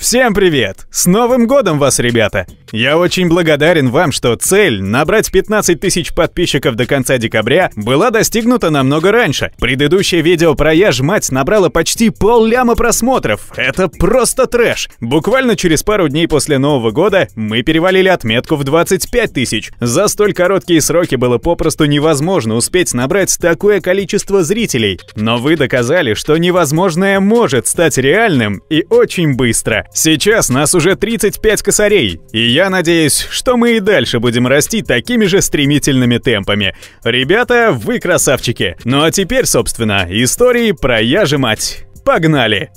Всем привет! С Новым годом вас, ребята! Я очень благодарен вам, что цель набрать 15 тысяч подписчиков до конца декабря была достигнута намного раньше. Предыдущее видео про «Я ж мать» набрало почти полляма просмотров. Это просто трэш. Буквально через пару дней после Нового года мы перевалили отметку в 25 тысяч. За столь короткие сроки было попросту невозможно успеть набрать такое количество зрителей. Но вы доказали, что невозможное может стать реальным и очень быстро. Сейчас нас уже 35 косарей, и я надеюсь, что мы и дальше будем расти такими же стремительными темпами. Ребята, вы красавчики! Ну а теперь, собственно, истории про «Я же мать». Погнали!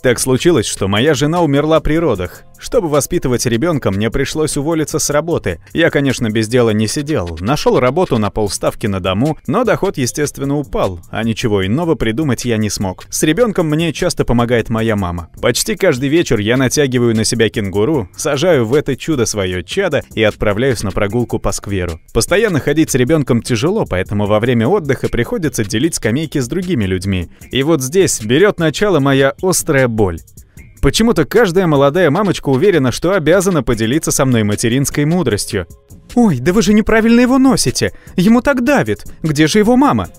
Так случилось, что моя жена умерла при родах. Чтобы воспитывать ребенка, мне пришлось уволиться с работы. Я, конечно, без дела не сидел. Нашел работу на полставки на дому, но доход, естественно, упал, а ничего иного придумать я не смог. С ребенком мне часто помогает моя мама. Почти каждый вечер я натягиваю на себя кенгуру, сажаю в это чудо свое чадо и отправляюсь на прогулку по скверу. Постоянно ходить с ребенком тяжело, поэтому во время отдыха приходится делить скамейки с другими людьми. И вот здесь берет начало моя острая боль. Почему-то каждая молодая мамочка уверена, что обязана поделиться со мной материнской мудростью. «Ой, да вы же неправильно его носите! Ему так давит! Где же его мама?»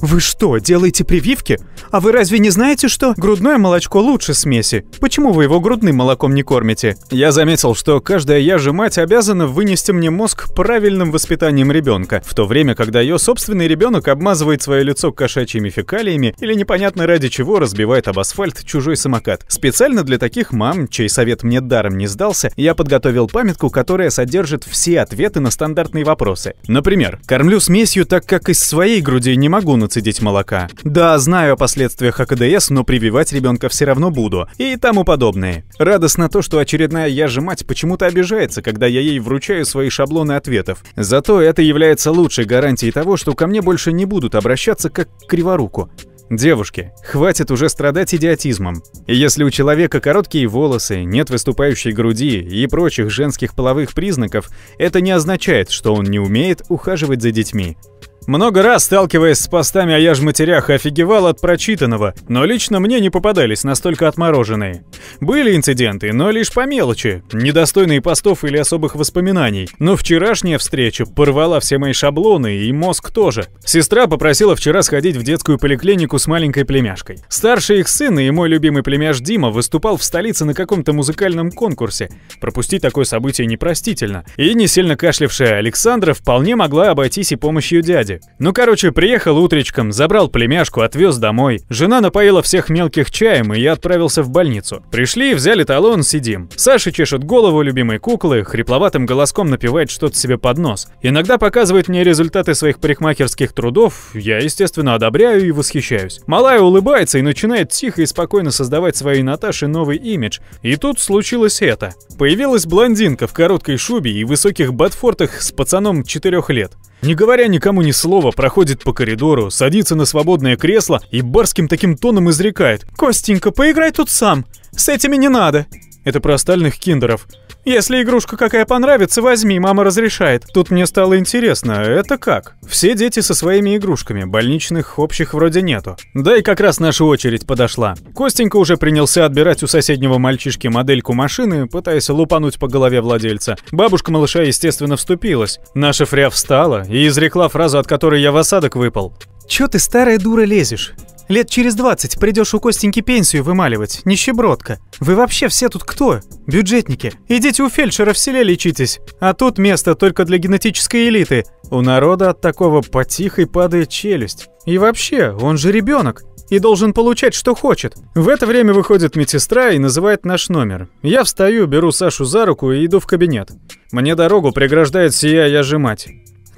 Вы что, делаете прививки? А вы разве не знаете, что грудное молочко лучше смеси? Почему вы его грудным молоком не кормите? Я заметил, что каждая я же мать обязана вынести мне мозг правильным воспитанием ребенка, в то время, когда ее собственный ребенок обмазывает свое лицо кошачьими фекалиями или непонятно ради чего разбивает об асфальт чужой самокат. Специально для таких мам, чей совет мне даром не сдался, я подготовил памятку, которая содержит все ответы на стандартные вопросы. Например, кормлю смесью, так как из своей груди не могу могу нацедить молока. Да, знаю о последствиях АКДС, но прививать ребенка все равно буду. И тому подобное. Радостно то, что очередная я же мать почему-то обижается, когда я ей вручаю свои шаблоны ответов. Зато это является лучшей гарантией того, что ко мне больше не будут обращаться как к криворуку. Девушки, хватит уже страдать идиотизмом. Если у человека короткие волосы, нет выступающей груди и прочих женских половых признаков, это не означает, что он не умеет ухаживать за детьми. Много раз, сталкиваясь с постами о яж-матерях, офигевал от прочитанного, но лично мне не попадались настолько отмороженные. Были инциденты, но лишь по мелочи, недостойные постов или особых воспоминаний. Но вчерашняя встреча порвала все мои шаблоны и мозг тоже. Сестра попросила вчера сходить в детскую поликлинику с маленькой племяшкой. Старший их сын и мой любимый племяш Дима выступал в столице на каком-то музыкальном конкурсе. Пропустить такое событие непростительно. И не сильно кашлявшая Александра вполне могла обойтись и помощью дяди. Ну, короче, приехал утречком, забрал племяшку, отвез домой. Жена напоила всех мелких чаем, и я отправился в больницу. Пришли, взяли талон, сидим. Саша чешет голову любимой куклы, хрипловатым голоском напевает что-то себе под нос. Иногда показывает мне результаты своих парикмахерских трудов, я, естественно, одобряю и восхищаюсь. Малая улыбается и начинает тихо и спокойно создавать своей Наташе новый имидж. И тут случилось это. Появилась блондинка в короткой шубе и высоких ботфортах с пацаном 4 лет. Не говоря никому ни слова, проходит по коридору, садится на свободное кресло и барским таким тоном изрекает. «Костенька, поиграй тут сам. С этими не надо». Это про остальных киндеров. Если игрушка какая понравится, возьми, мама разрешает. Тут мне стало интересно, это как? Все дети со своими игрушками, больничных общих вроде нету. Да и как раз наша очередь подошла. Костенька уже принялся отбирать у соседнего мальчишки модельку машины, пытаясь лупануть по голове владельца. Бабушка малыша, естественно, вступилась. Наша фря встала и изрекла фразу, от которой я в осадок выпал. Чё ты, старая дура, лезешь? Лет через двадцать придешь у Костеньки пенсию вымаливать, нищебродка. Вы вообще все тут кто? Бюджетники. Идите у фельдшера в селе лечитесь. А тут место только для генетической элиты. У народа от такого потихой падает челюсть. И вообще, он же ребенок и должен получать, что хочет. В это время выходит медсестра и называет наш номер. Я встаю, беру Сашу за руку и иду в кабинет. Мне дорогу преграждает сия я же мать.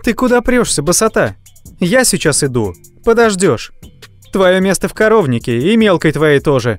«Ты куда прешься, басота?» Я сейчас иду. Подождешь. Твое место в коровнике, и мелкой твоей тоже».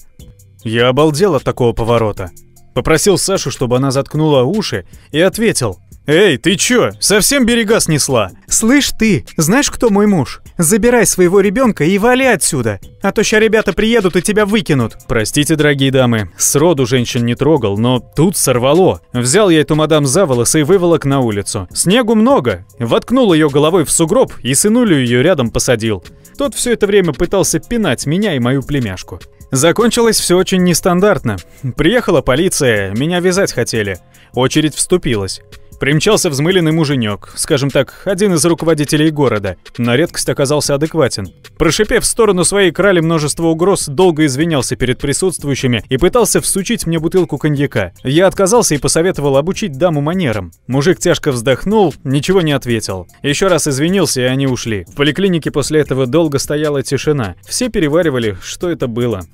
Я обалдел от такого поворота. Попросил Сашу, чтобы она заткнула уши, и ответил – «Эй, ты чё? Совсем берега снесла?» «Слышь ты, знаешь, кто мой муж? Забирай своего ребенка и вали отсюда, а то ща ребята приедут и тебя выкинут». Простите, дорогие дамы, сроду женщин не трогал, но тут сорвало. Взял я эту мадам за волосы и выволок на улицу. Снегу много. Воткнул ее головой в сугроб и сынулю ее рядом посадил. Тот все это время пытался пинать меня и мою племяшку. Закончилось все очень нестандартно. Приехала полиция, меня вязать хотели. Очередь вступилась. Примчался взмыленный муженек, скажем так, один из руководителей города, на редкость оказался адекватен. Прошипев в сторону своей крали множество угроз, долго извинялся перед присутствующими и пытался всучить мне бутылку коньяка. Я отказался и посоветовал обучить даму манерам. Мужик тяжко вздохнул, ничего не ответил. Еще раз извинился, и они ушли. В поликлинике после этого долго стояла тишина. Все переваривали, что это было.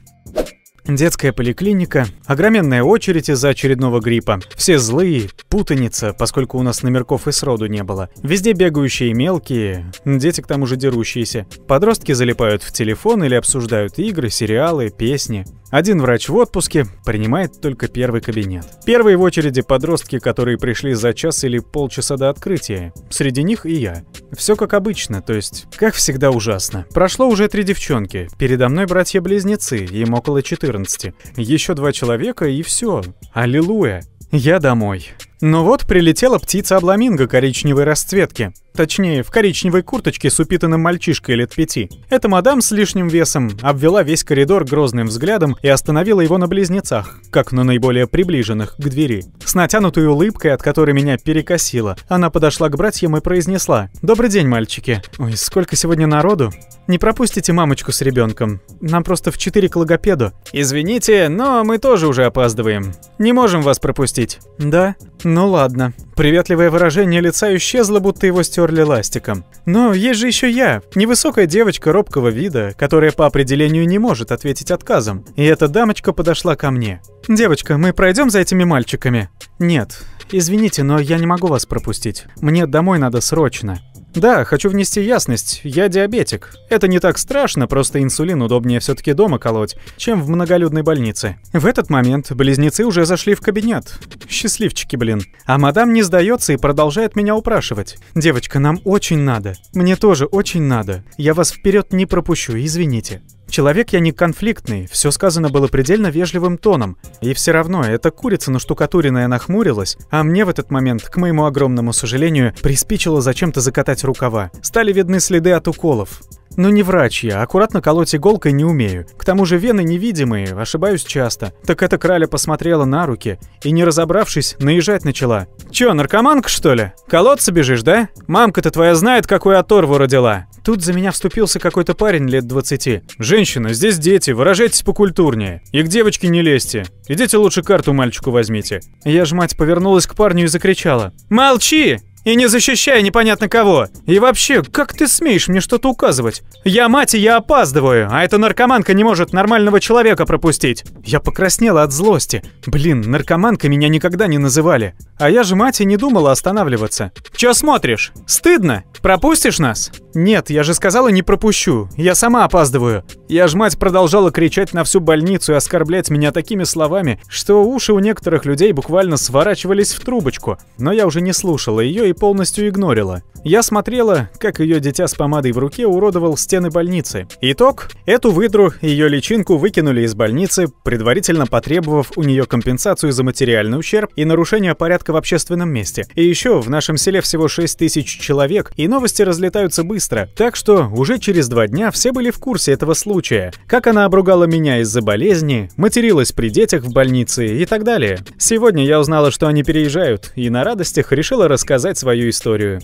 Детская поликлиника, огроменная очередь из-за очередного гриппа, все злые, путаница, поскольку у нас номерков и сроду не было, везде бегающие мелкие, дети к тому же дерущиеся, подростки залипают в телефон или обсуждают игры, сериалы, песни. Один врач в отпуске принимает только первый кабинет. Первые в очереди подростки, которые пришли за час или полчаса до открытия. Среди них и я. Все как обычно, то есть, как всегда ужасно. Прошло уже три девчонки, передо мной братья-близнецы, им около 14. Еще два человека и все. Аллилуйя. Я домой. Но ну вот прилетела птица обламинго коричневой расцветки. Точнее, в коричневой курточке с упитанным мальчишкой лет пяти. Эта мадам с лишним весом обвела весь коридор грозным взглядом и остановила его на близнецах, как на наиболее приближенных к двери. С натянутой улыбкой, от которой меня перекосило, она подошла к братьям и произнесла «Добрый день, мальчики! Ой, сколько сегодня народу! Не пропустите мамочку с ребенком. Нам просто в четыре к логопеду». «Извините, но мы тоже уже опаздываем. Не можем вас пропустить». «Да? Ну ладно. Приветливое выражение лица исчезло, будто его стерли ластиком. Но есть же еще я, невысокая девочка робкого вида, которая по определению не может ответить отказом. И эта дамочка подошла ко мне. «Девочка, мы пройдем за этими мальчиками?» «Нет, извините, но я не могу вас пропустить. Мне домой надо срочно». Да, хочу внести ясность. Я диабетик. Это не так страшно, просто инсулин удобнее все-таки дома колоть, чем в многолюдной больнице. В этот момент близнецы уже зашли в кабинет. Счастливчики, блин. А мадам не сдается и продолжает меня упрашивать. Девочка, нам очень надо. Мне тоже очень надо. Я вас вперед не пропущу, извините. Человек я не конфликтный, все сказано было предельно вежливым тоном. И все равно, эта курица наштукатуренная нахмурилась, а мне в этот момент, к моему огромному сожалению, приспичило зачем-то закатать рукава. Стали видны следы от уколов. Ну не врач я, аккуратно колоть иголкой не умею. К тому же вены невидимые, ошибаюсь часто. Так эта краля посмотрела на руки и, не разобравшись, наезжать начала. Чё, наркоманка что ли? Колоться бежишь, да? Мамка-то твоя знает, какую оторву родила. Тут за меня вступился какой-то парень лет 20. «Женщина, здесь дети, выражайтесь покультурнее. И к девочке не лезьте. Идите лучше карту мальчику возьмите». Я ж мать повернулась к парню и закричала. «Молчи! И не защищая непонятно кого. И вообще, как ты смеешь мне что-то указывать? Я мать, и я опаздываю, а эта наркоманка не может нормального человека пропустить. Я покраснела от злости. Блин, наркоманка меня никогда не называли. А я же мать и не думала останавливаться. Чё смотришь? Стыдно? Пропустишь нас? «Нет, я же сказала, не пропущу. Я сама опаздываю». Я ж мать продолжала кричать на всю больницу и оскорблять меня такими словами, что уши у некоторых людей буквально сворачивались в трубочку. Но я уже не слушала ее и полностью игнорила. Я смотрела, как ее дитя с помадой в руке уродовал стены больницы. Итог? Эту выдру, ее личинку выкинули из больницы, предварительно потребовав у нее компенсацию за материальный ущерб и нарушение порядка в общественном месте. И еще в нашем селе всего 6 тысяч человек, и новости разлетаются быстро быстро, так что уже через два дня все были в курсе этого случая, как она обругала меня из-за болезни, материлась при детях в больнице и так далее. Сегодня я узнала, что они переезжают, и на радостях решила рассказать свою историю.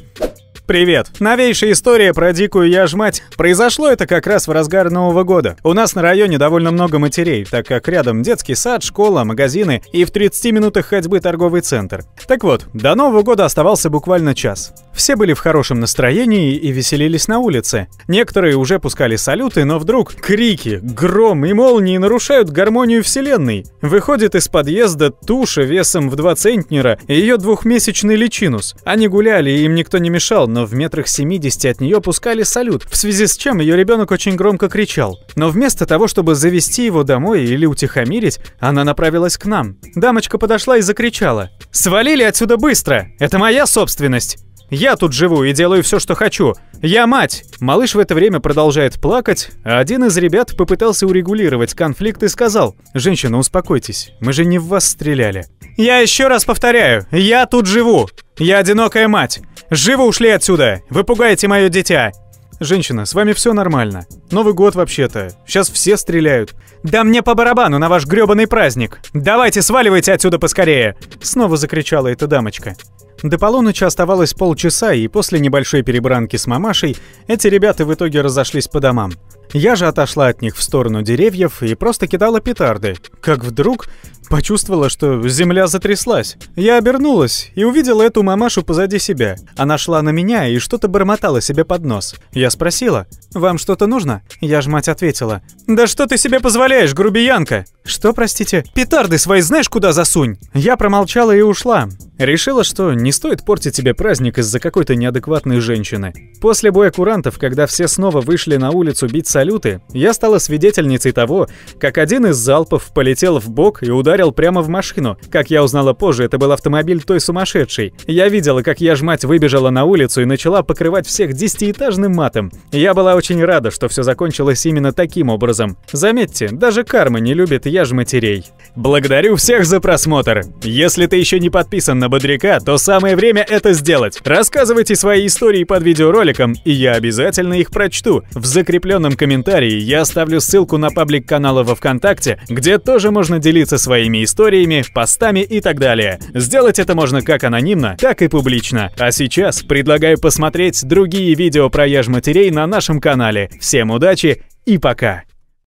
Привет! Новейшая история про дикую яжмать. Произошло это как раз в разгар Нового года. У нас на районе довольно много матерей, так как рядом детский сад, школа, магазины и в 30 минутах ходьбы торговый центр. Так вот, до Нового года оставался буквально час. Все были в хорошем настроении и веселились на улице. Некоторые уже пускали салюты, но вдруг крики, гром и молнии нарушают гармонию вселенной. Выходит из подъезда туша весом в два центнера и ее двухмесячный личинус. Они гуляли, и им никто не мешал, зал, но в метрах 70 от нее пускали салют, в связи с чем ее ребенок очень громко кричал. Но вместо того, чтобы завести его домой или утихомирить, она направилась к нам. Дамочка подошла и закричала. «Свалили отсюда быстро! Это моя собственность!» Я тут живу и делаю все, что хочу. Я мать!» Малыш в это время продолжает плакать, а один из ребят попытался урегулировать конфликт и сказал «Женщина, успокойтесь, мы же не в вас стреляли». «Я еще раз повторяю, я тут живу! Я одинокая мать! Живо ушли отсюда! Вы пугаете мое дитя!» «Женщина, с вами все нормально. Новый год вообще-то. Сейчас все стреляют». «Да мне по барабану на ваш грёбаный праздник! Давайте сваливайте отсюда поскорее!» Снова закричала эта дамочка. До полуночи оставалось полчаса, и после небольшой перебранки с мамашей эти ребята в итоге разошлись по домам. Я же отошла от них в сторону деревьев и просто кидала петарды, как вдруг почувствовала, что земля затряслась. Я обернулась и увидела эту мамашу позади себя. Она шла на меня и что-то бормотала себе под нос. Я спросила, «Вам что-то нужно?» Я ж мать ответила, «Да что ты себе позволяешь, грубиянка?» «Что, простите?» «Петарды свои знаешь куда засунь?» Я промолчала и ушла. Решила, что не стоит портить себе праздник из-за какой-то неадекватной женщины. После боя курантов, когда все снова вышли на улицу биться салюты, я стала свидетельницей того, как один из залпов полетел в бок и ударил прямо в машину. Как я узнала позже, это был автомобиль той сумасшедшей. Я видела, как я мать выбежала на улицу и начала покрывать всех десятиэтажным матом. Я была очень рада, что все закончилось именно таким образом. Заметьте, даже карма не любит матерей. Благодарю всех за просмотр! Если ты еще не подписан на Бодряка, то самое время это сделать. Рассказывайте свои истории под видеороликом, и я обязательно их прочту в закрепленном комментарии комментарии я оставлю ссылку на паблик канала во ВКонтакте, где тоже можно делиться своими историями, постами и так далее. Сделать это можно как анонимно, так и публично. А сейчас предлагаю посмотреть другие видео про яж матерей на нашем канале. Всем удачи и пока!